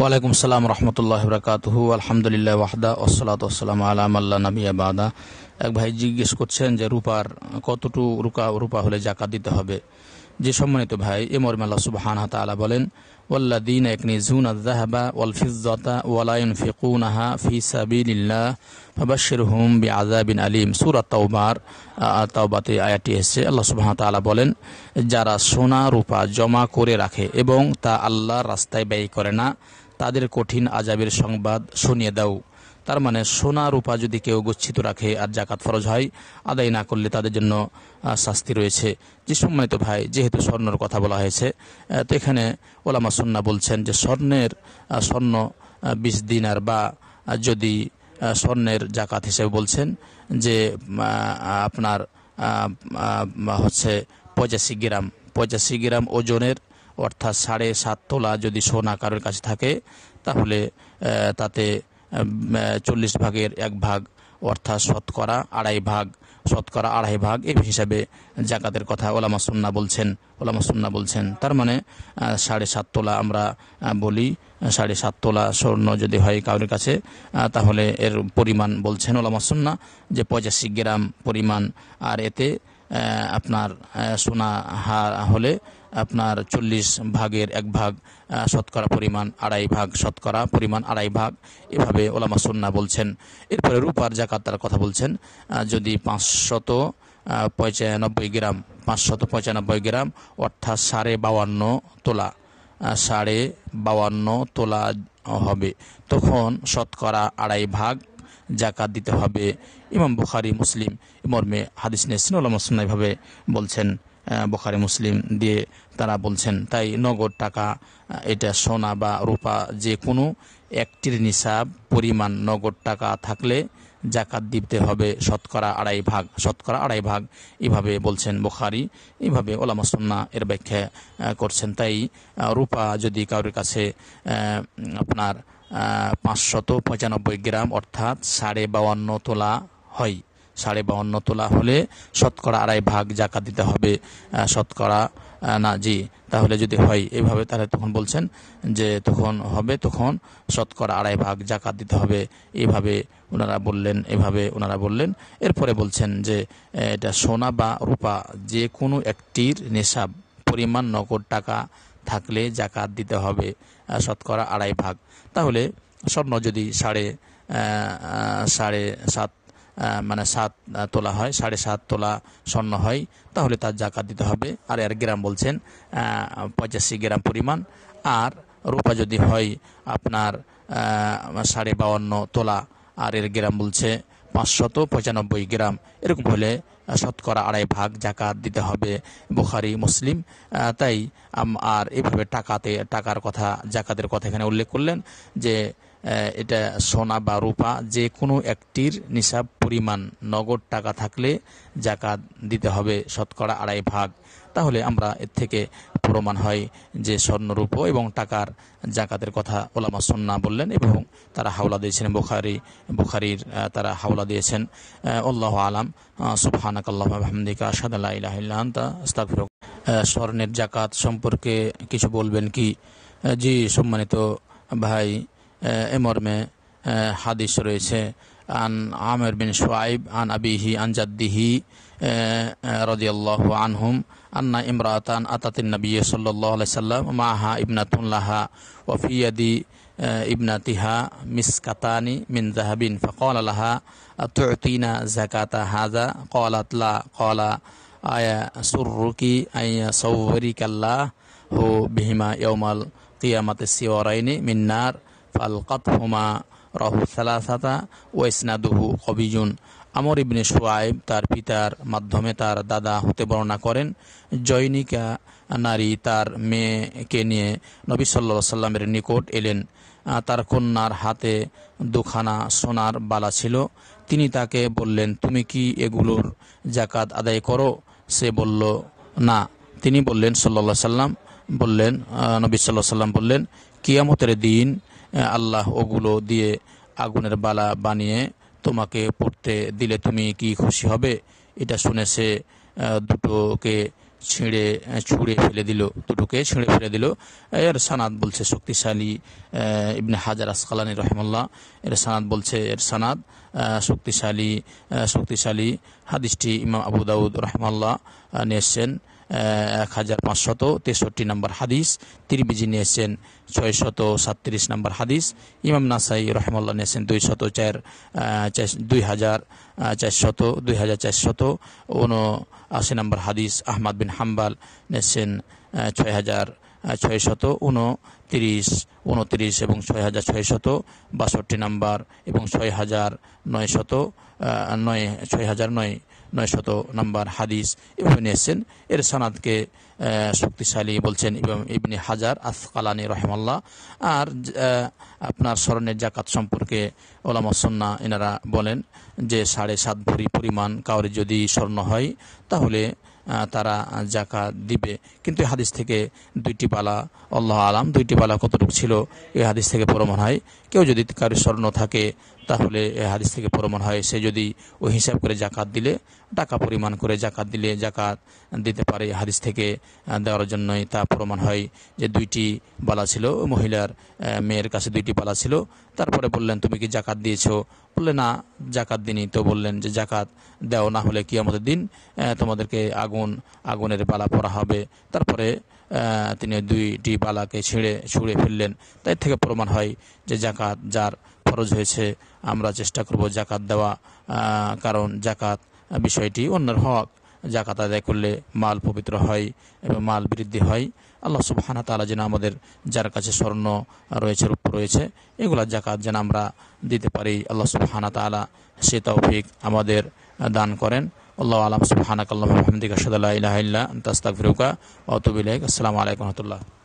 ওয়ালাইকুম সালাম রহমতুল্লাহ বরকাতহ আলহামদুলিল্লাহ ওয়াহদা ওসলাত ওসালাম আলাম আল্লাহ নবী আবাদা এক ভাই জিজ্ঞেস করছেন যে রূপার কতটু রুকা রূপা হলে জাকাত দিতে হবে যে সম্মানিত ভাই এ মরমাল্লা সুবাহান হাতালা বলেন ওয়াল্লা দিন এক নি নিজুন আজাহাবা ওয়াল ফিজতা ওয়ালায়ন ফিকুন আহা ফি সাবিল্লাহ ফাবাশির হুম বি আজাবিন আলিম সুরা তাওবার তাওবাতে আয়াটি এসছে আল্লাহ সুবাহ তালা বলেন যারা সোনা রূপা জমা করে রাখে এবং তা আল্লাহ রাস্তায় ব্যয় করে না তাদের কঠিন আজাবের সংবাদ শুনিয়ে দাও তার মানে সোনা রূপা যদি কেউ গচ্ছিত রাখে আর জাকাত ফরজ হয় আদায় না করলে তাদের জন্য শাস্তি রয়েছে যে সম্মানিত ভাই যেহেতু স্বর্ণের কথা বলা হয়েছে তো এখানে ওলামা সন্না বলছেন যে স্বর্ণের স্বর্ণ বিশ দিনার বা যদি স্বর্ণের জাকাত হিসেবে বলছেন যে আপনার হচ্ছে পঁচাশি গ্রাম পঁচাশি গ্রাম ওজনের অর্থাৎ সাড়ে সাত তোলা যদি সোনা কারোর কাছে থাকে তাহলে তাতে চল্লিশ ভাগের এক ভাগ অর্থাৎ শতকরা আড়াই ভাগ শতকরা আড়াই ভাগ এই হিসাবে জাকাতের কথা ওলামা সুন্না বলছেন ওলামা সুন্না বলছেন তার মানে সাড়ে সাত তোলা আমরা বলি সাড়ে সাত তোলা স্বর্ণ যদি হয় কারোর কাছে তাহলে এর পরিমাণ বলছেন ওলামা সুন্না যে পঁচাশি গ্রাম পরিমাণ আর এতে আপনার সোনা হার হলে আপনার চল্লিশ ভাগের এক ভাগ শতকরা পরিমাণ আড়াই ভাগ শতকরা পরিমাণ আড়াই ভাগ এভাবে ওলামা সন্না বলছেন এরপরে রূপার জাকাত তার কথা বলছেন যদি পাঁচশত পঁচানব্বই গ্রাম পাঁচশত পঁচানব্বই গ্রাম অর্থাৎ সাড়ে বাউান্ন তোলা সাড়ে বাউান্ন তোলা হবে তখন শতকরা আড়াই ভাগ জাকাত দিতে হবে ইমাম বুখারি মুসলিম মর্মে হাদিস নেসিন ওলামা সন্না এভাবে বলছেন বখারি মুসলিম দিয়ে তারা বলছেন তাই নগদ টাকা এটা সোনা বা রূপা যে কোনো একটির নিসাব পরিমাণ নগদ টাকা থাকলে জাকাত দিতে হবে শতকরা আড়াই ভাগ শতকরা আড়াই ভাগ এভাবে বলছেন বোখারি এভাবে ওলামাসন্না এর ব্যাখ্যা করছেন তাই রূপা যদি কারোর কাছে আপনার পাঁচশত পঁচানব্বই গ্রাম অর্থাৎ সাড়ে বাউান্ন তোলা হয় সাড়ে বাউন্ন তোলা হলে শতকরা আড়াই ভাগ জাকা দিতে হবে শতকরা না জি তাহলে যদি হয় এইভাবে তাহলে তখন বলছেন যে তখন হবে তখন শতকরা আড়াই ভাগ জাকাত দিতে হবে এভাবে ওনারা বললেন এভাবে ওনারা বললেন এরপরে বলছেন যে এটা সোনা বা রূপা যে কোনো একটির নেশাব পরিমাণ নগদ টাকা থাকলে জাকাত দিতে হবে শতকরা আড়াই ভাগ তাহলে স্বর্ণ যদি সাড়ে সাড়ে সাত মানে সাত তোলা হয় সাড়ে সাত তোলা স্বর্ণ হয় তাহলে তার জাকাত দিতে হবে আর এর গ্রাম বলছেন পঁচাশি গ্রাম পরিমাণ আর রূপা যদি হয় আপনার সাড়ে বাউন্ন তোলা আর এর গ্রাম বলছে পাঁচশত পঁচানব্বই গ্রাম এরকম হলে শতকরা আড়াই ভাগ জাকাত দিতে হবে বুখারি মুসলিম তাই আর এভাবে টাকাতে টাকার কথা জাকাতের কথা এখানে উল্লেখ করলেন যে এটা সোনা বা রূপা যে কোনো একটির নিসাব পরিমাণ নগদ টাকা থাকলে জাকাত দিতে হবে শতকরা আড়াই ভাগ তাহলে আমরা এর থেকে প্রমাণ হয় যে স্বর্ণরূপ এবং টাকার জাকাতের কথা ওলামা সন্না বললেন এবং তারা হাওলা দিয়েছেন বুখারি বুখারির তারা হাওলা দিয়েছেন অল্লাহ আলাম সুফহানাক আল্লাহ আহমদিকা স্বর্ণের জাকাত সম্পর্কে কিছু বলবেন কি জি সম্মানিত ভাই এ মর্মে হাদিস রয়েছে আন আমের বিন সোয়াইব আন আবিহি আন জাদ্দিহি রদিয়াল্লাহ আনহুম আন্না ইমরাতান আতাতিন নবী সাল্লাহ সাল্লাম মাহা ইবনাতুল্লাহা ওফিয়াদি ইবনাতিহা মিসকাতানি মিন জাহাবিন ফকল আলাহা তুতিনা জাকাতা হাজা কলাতলা কলা আয়া সুরুকি আয়া সৌরিকাল্লাহ হো বিহিমা ইয়মাল কিয়ামাতে সিওরাইনি মিন্নার ফালকাত হুমা রহু সালাসাতা ওয়েসনাদুহু কবিজুন আমর ইবনে সোয়াইব তার পিতার মাধ্যমে তার দাদা হতে বর্ণনা করেন জয়নিকা নারী তার মেয়েকে নিয়ে নবী সাল্লা সাল্লামের নিকট এলেন তার কন্যার হাতে দুখানা সোনার বালা ছিল তিনি তাকে বললেন তুমি কি এগুলোর জাকাত আদায় করো সে বলল না তিনি বললেন সাল্লা সাল্লাম বললেন নবী সাল্লাহ সাল্লাম বললেন কিয়ামতের দিন আল্লাহ ওগুলো দিয়ে আগুনের বালা বানিয়ে তোমাকে পড়তে দিলে তুমি কি খুশি হবে এটা শুনে সে দুটোকে ছিঁড়ে ছুঁড়ে ফেলে দিল দুটোকে ছিঁড়ে ফেলে দিল এর সানাদ বলছে শক্তিশালী ইবনে হাজার আসকালানি রহমল্লা এর সানাদ বলছে এর সানাদ শক্তিশালী শক্তিশালী হাদিসটি ইমাম আবু দাউদ রহমাল্লাহ নিয়েছেন এক হাজার পাঁচশত তেষট্টি নম্বর হাদিস তিরবিজি নিয়েছেন ছয় শত সাতত্রিশ নম্বর হাদিস ইমাম নাসাই রহমাল্লা নিয়েছেন দুই শত চার দুই হাজার চারশত দুই হাজার চারশত উনআশি নম্বর হাদিস আহমদ বিন হাম্বাল নিয়েছেন ছয় হাজার ছয় শত উনত্রিশ উনত্রিশ এবং ছয় হাজার ছয় শত বাষট্টি নম্বর এবং ছয় হাজার নয় শত নয় ছয় হাজার নয় নয় শত নাম্বার হাদিস এভাবে নিয়েছেন এর সানাদকে শক্তিশালী বলছেন এবং ইবনে হাজার আসকালানি রহমাল্লাহ আর আপনার স্মরণের জাকাত সম্পর্কে ওলামসন্না এনারা বলেন যে সাড়ে সাত ভরি পরিমাণ কাউরে যদি স্বর্ণ হয় তাহলে তারা জাকাত দিবে কিন্তু হাদিস থেকে দুইটি বালা আল্লাহ আলাম দুইটি বালা কতটুকু ছিল এই হাদিস থেকে প্রমাণ হয় কেউ যদি কারো স্বর্ণ থাকে তাহলে এই হাদিস থেকে প্রমাণ হয় সে যদি ওই হিসাব করে জাকাত দিলে টাকা পরিমাণ করে জাকাত দিলে জাকাত দিতে পারে হাদিস থেকে দেওয়ার জন্যই তা প্রমাণ হয় যে দুইটি বালা ছিল মহিলার মেয়ের কাছে দুইটি বালা ছিল তারপরে বললেন তুমি কি জাকাত দিয়েছো বললে না জাকাত দিনই তো বললেন যে জাকাত দেও না হলে কি আমাদের দিন তোমাদেরকে আগুন আগুনের বালা পরা হবে তারপরে তিনি দুইটি বালাকে ছিঁড়ে ছুঁড়ে ফেললেন তাই থেকে প্রমাণ হয় যে জাকাত যার ফরজ হয়েছে আমরা চেষ্টা করব জাকাত দেওয়া কারণ জাকাত বিষয়টি অন্যের হক জাকাত আদায় করলে মাল পবিত্র হয় এবং মাল বৃদ্ধি হয় আল্লাহ সুবাহানা তালা যেন আমাদের যার কাছে স্বর্ণ রয়েছে রূপ রয়েছে এগুলা জাকাত যেন আমরা দিতে পারি আল্লাহ সুবাহানা তালা সে তৌফিক আমাদের দান করেন আল্লাহ আলম সুবাহানাক আল্লাহ আহমদিক সদাল্লাহ ইহ তাস্তাক ফিরুকা অতুবিল্লাহ আসসালামু আলাইকুম রহমতুল্লাহ